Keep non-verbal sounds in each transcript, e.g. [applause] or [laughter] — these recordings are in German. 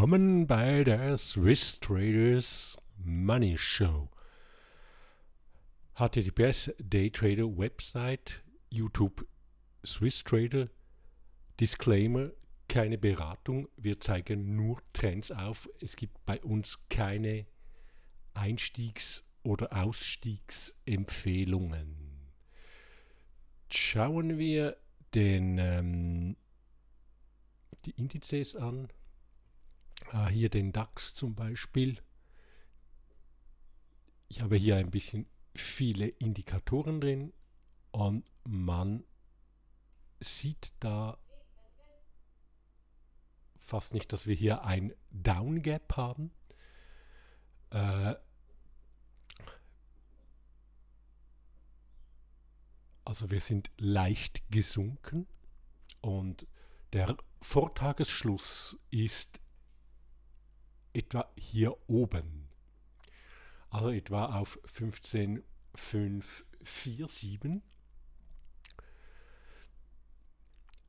willkommen bei der Swiss Traders Money Show. HTTPS Daytrader Website, YouTube Swiss Trader. Disclaimer: keine Beratung. Wir zeigen nur Trends auf. Es gibt bei uns keine Einstiegs- oder Ausstiegsempfehlungen. Schauen wir den, ähm, die Indizes an. Ah, hier den DAX zum Beispiel. Ich habe hier ein bisschen viele Indikatoren drin und man sieht da fast nicht, dass wir hier ein Down Gap haben. Äh, also wir sind leicht gesunken und der Vortagesschluss ist etwa hier oben. Also etwa auf 15547.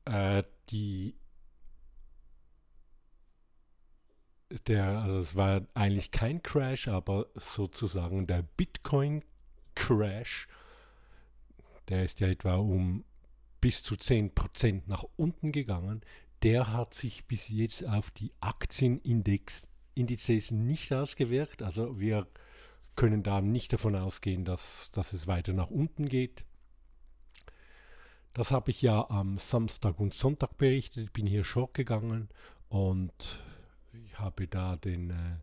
Äh, also es war eigentlich kein Crash, aber sozusagen der Bitcoin-Crash, der ist ja etwa um bis zu 10% nach unten gegangen, der hat sich bis jetzt auf die Aktienindex Indizes nicht ausgewirkt. Also wir können da nicht davon ausgehen, dass, dass es weiter nach unten geht. Das habe ich ja am Samstag und Sonntag berichtet. Ich bin hier short gegangen und ich habe da den, äh,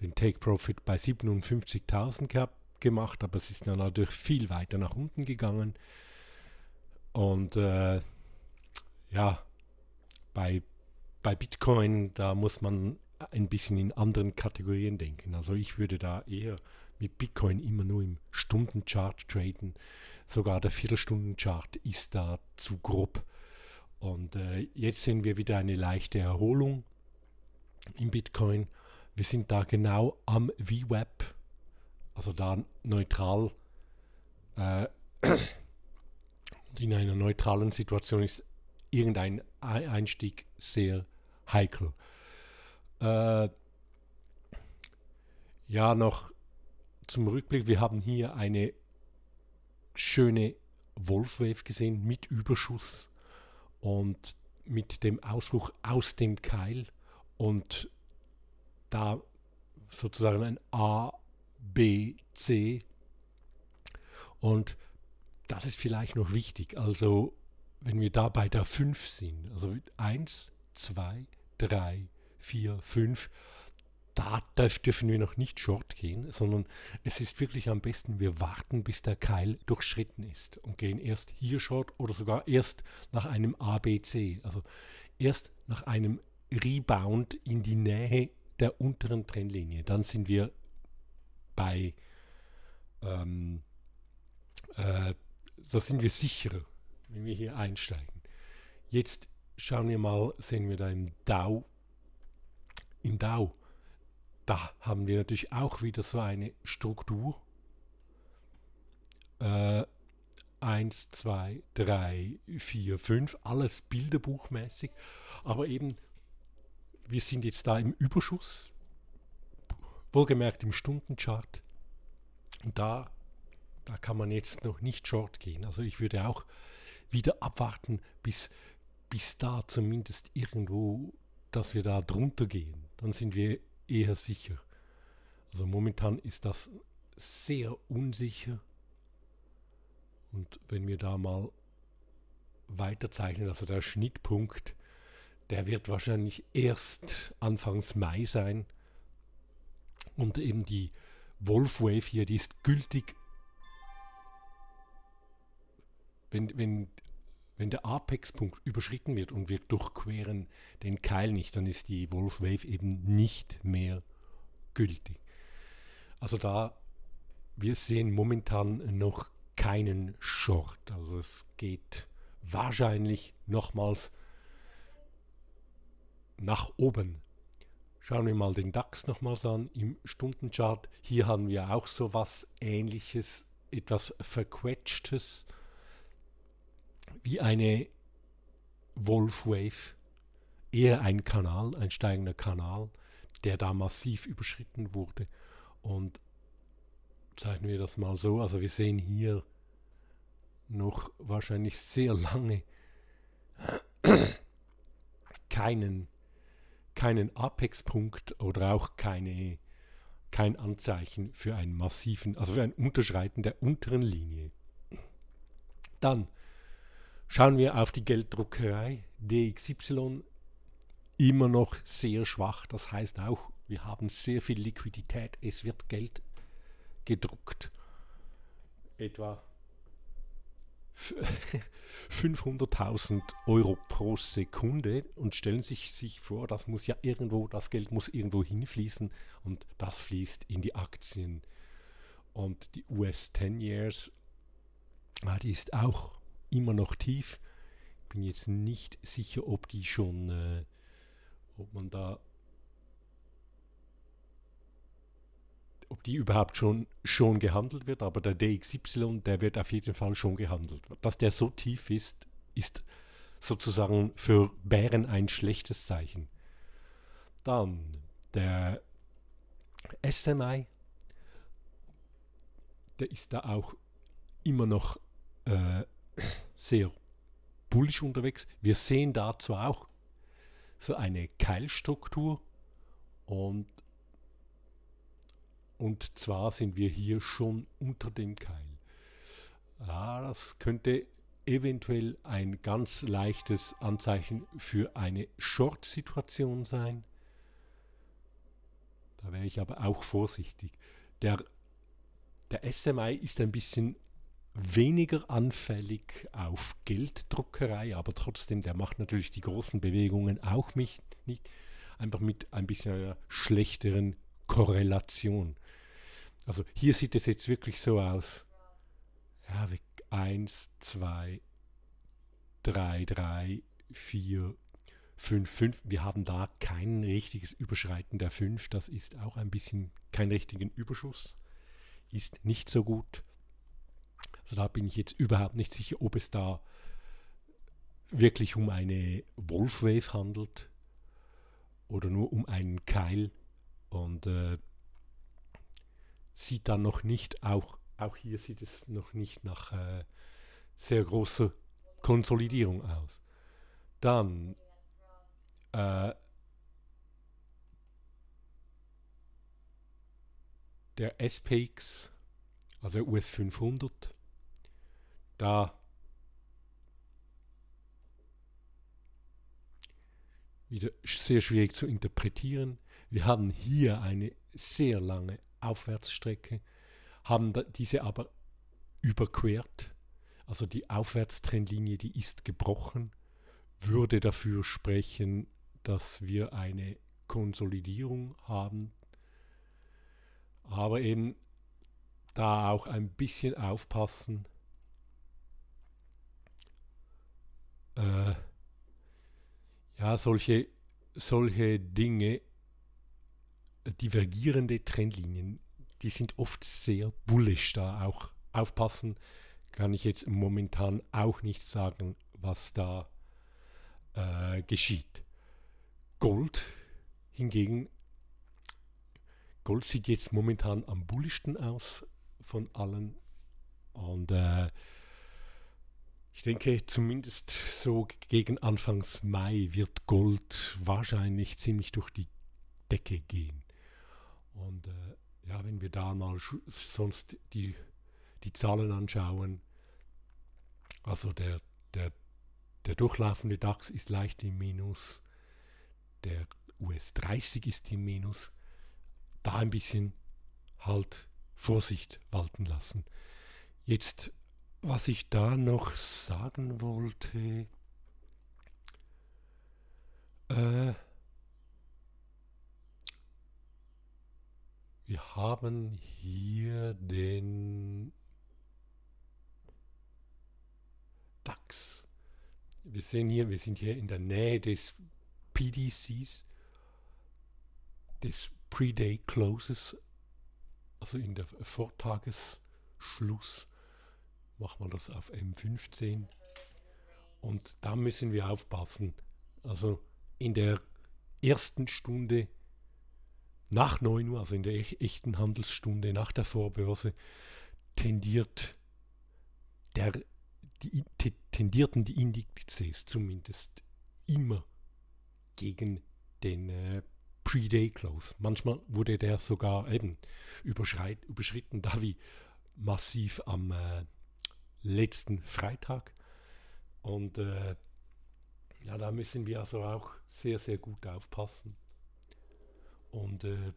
den Take Profit bei 57.000 gemacht, aber es ist dann natürlich viel weiter nach unten gegangen. Und äh, ja, bei, bei Bitcoin, da muss man ein bisschen in anderen Kategorien denken. Also ich würde da eher mit Bitcoin immer nur im Stundenchart traden. Sogar der Viertelstundenchart ist da zu grob. Und äh, jetzt sehen wir wieder eine leichte Erholung im Bitcoin. Wir sind da genau am VWAP, also da neutral. Äh, [clears throat] in einer neutralen Situation ist irgendein Einstieg sehr heikel. Äh, ja, noch zum Rückblick. Wir haben hier eine schöne Wolfwave gesehen mit Überschuss und mit dem Ausbruch aus dem Keil und da sozusagen ein A, B, C. Und das ist vielleicht noch wichtig. Also wenn wir da bei der 5 sind, also 1, 2, 3, 4, 5. Da dürfen wir noch nicht short gehen, sondern es ist wirklich am besten, wir warten, bis der Keil durchschritten ist und gehen erst hier short oder sogar erst nach einem ABC, also erst nach einem Rebound in die Nähe der unteren Trennlinie. Dann sind wir bei, ähm, äh, da sind wir sicherer, wenn wir hier einsteigen. Jetzt schauen wir mal, sehen wir da im Dow im DAO, da haben wir natürlich auch wieder so eine Struktur. Äh, 1, 2, 3, 4, 5, alles bilderbuchmäßig. Aber eben, wir sind jetzt da im Überschuss, wohlgemerkt im Stundenchart. Und da, da kann man jetzt noch nicht short gehen. Also ich würde auch wieder abwarten, bis, bis da zumindest irgendwo, dass wir da drunter gehen dann sind wir eher sicher. Also momentan ist das sehr unsicher. Und wenn wir da mal weiterzeichnen, also der Schnittpunkt, der wird wahrscheinlich erst Anfangs Mai sein. Und eben die Wolf Wave hier, die ist gültig. Wenn, wenn wenn der Apex-Punkt überschritten wird und wir durchqueren den Keil nicht, dann ist die Wolf Wave eben nicht mehr gültig. Also da, wir sehen momentan noch keinen Short. Also es geht wahrscheinlich nochmals nach oben. Schauen wir mal den DAX nochmals an im Stundenchart. Hier haben wir auch so was ähnliches, etwas verquetschtes wie eine Wolf Wave, eher ein Kanal, ein steigender Kanal, der da massiv überschritten wurde. Und zeichnen wir das mal so, also wir sehen hier noch wahrscheinlich sehr lange [coughs] keinen, keinen Apex-Punkt oder auch keine, kein Anzeichen für einen massiven, also für ein Unterschreiten der unteren Linie. Dann Schauen wir auf die Gelddruckerei DXY immer noch sehr schwach. Das heißt auch, wir haben sehr viel Liquidität. Es wird Geld gedruckt. Etwa 500.000 [laughs] Euro pro Sekunde und stellen sich, sich vor, das muss ja irgendwo, das Geld muss irgendwo hinfließen und das fließt in die Aktien. Und die US 10 Years, ah, die ist auch immer noch tief. Ich bin jetzt nicht sicher, ob die schon, äh, ob man da, ob die überhaupt schon, schon gehandelt wird, aber der DXY, der wird auf jeden Fall schon gehandelt. Dass der so tief ist, ist sozusagen für Bären ein schlechtes Zeichen. Dann der SMI, der ist da auch immer noch äh, sehr bullisch unterwegs. Wir sehen da zwar auch so eine Keilstruktur und, und zwar sind wir hier schon unter dem Keil. Ja, das könnte eventuell ein ganz leichtes Anzeichen für eine Short-Situation sein. Da wäre ich aber auch vorsichtig. Der, der SMI ist ein bisschen weniger anfällig auf Gelddruckerei, aber trotzdem, der macht natürlich die großen Bewegungen auch nicht, nicht einfach mit ein bisschen einer schlechteren Korrelation. Also hier sieht es jetzt wirklich so aus. Ja, 1, 2, 3, 3, 4, 5, 5. Wir haben da kein richtiges Überschreiten der 5. Das ist auch ein bisschen kein richtigen Überschuss. Ist nicht so gut. Also da bin ich jetzt überhaupt nicht sicher, ob es da wirklich um eine Wolfwave handelt oder nur um einen Keil und äh, sieht dann noch nicht, auch, auch hier sieht es noch nicht nach äh, sehr großer Konsolidierung aus. Dann äh, der SPX, also US 500 da. Wieder sehr schwierig zu interpretieren. Wir haben hier eine sehr lange Aufwärtsstrecke, haben diese aber überquert. Also die Aufwärtstrendlinie, die ist gebrochen, würde dafür sprechen, dass wir eine Konsolidierung haben. Aber eben da auch ein bisschen aufpassen, äh, ja, solche, solche Dinge, divergierende Trendlinien, die sind oft sehr bullisch da auch. Aufpassen kann ich jetzt momentan auch nicht sagen, was da äh, geschieht. Gold hingegen, Gold sieht jetzt momentan am bullischsten aus von allen und äh, ich denke, zumindest so gegen Anfangs Mai wird Gold wahrscheinlich ziemlich durch die Decke gehen. Und äh, ja, wenn wir da mal sonst die, die Zahlen anschauen, also der, der, der durchlaufende DAX ist leicht im Minus, der US 30 ist im Minus, da ein bisschen halt Vorsicht walten lassen. Jetzt was ich da noch sagen wollte. Äh, wir haben hier den DAX. Wir sehen hier, wir sind hier in der Nähe des PDCs, des Pre-Day Closes, also in der Vortagesschluss machen wir das auf M15. Und da müssen wir aufpassen. Also in der ersten Stunde nach 9 Uhr, also in der e- echten Handelsstunde nach der Vorbörse, tendiert der, die, tendierten die Indizes zumindest immer gegen den äh, Pre-Day-Close. Manchmal wurde der sogar eben überschritten, [laughs] da wie massiv am äh, letzten Freitag. Und äh, ja, da müssen wir also auch sehr, sehr gut aufpassen. Und äh,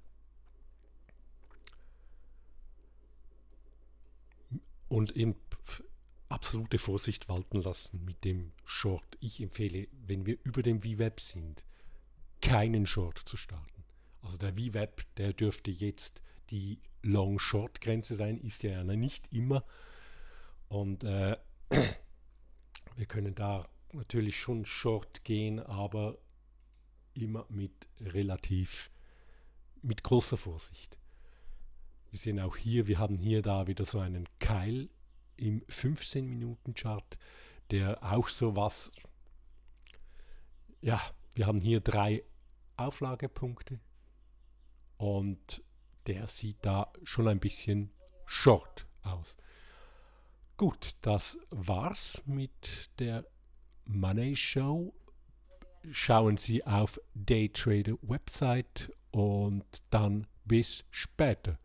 und in absolute Vorsicht walten lassen mit dem Short. Ich empfehle, wenn wir über dem VWeb sind, keinen Short zu starten. Also der VWeb, der dürfte jetzt die Long-Short-Grenze sein, ist ja nicht immer. Und äh, [clears throat] wir können da natürlich schon short gehen, aber immer mit relativ, mit großer Vorsicht. Wir sehen auch hier, wir haben hier da wieder so einen Keil im 15-Minuten-Chart, der auch so was, ja, wir haben hier drei Auflagepunkte und der sieht da schon ein bisschen short aus. Gut, das war's mit der Money Show. Schauen Sie auf Daytrader Website und dann bis später.